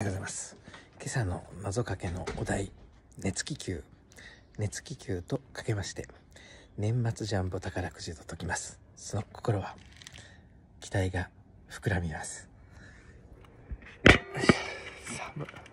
りがとうございます。今朝の謎かけのお題、熱気球。熱気球とかけまして、年末ジャンボ宝くじと解きます。その心は、期待が膨らみます。寒い。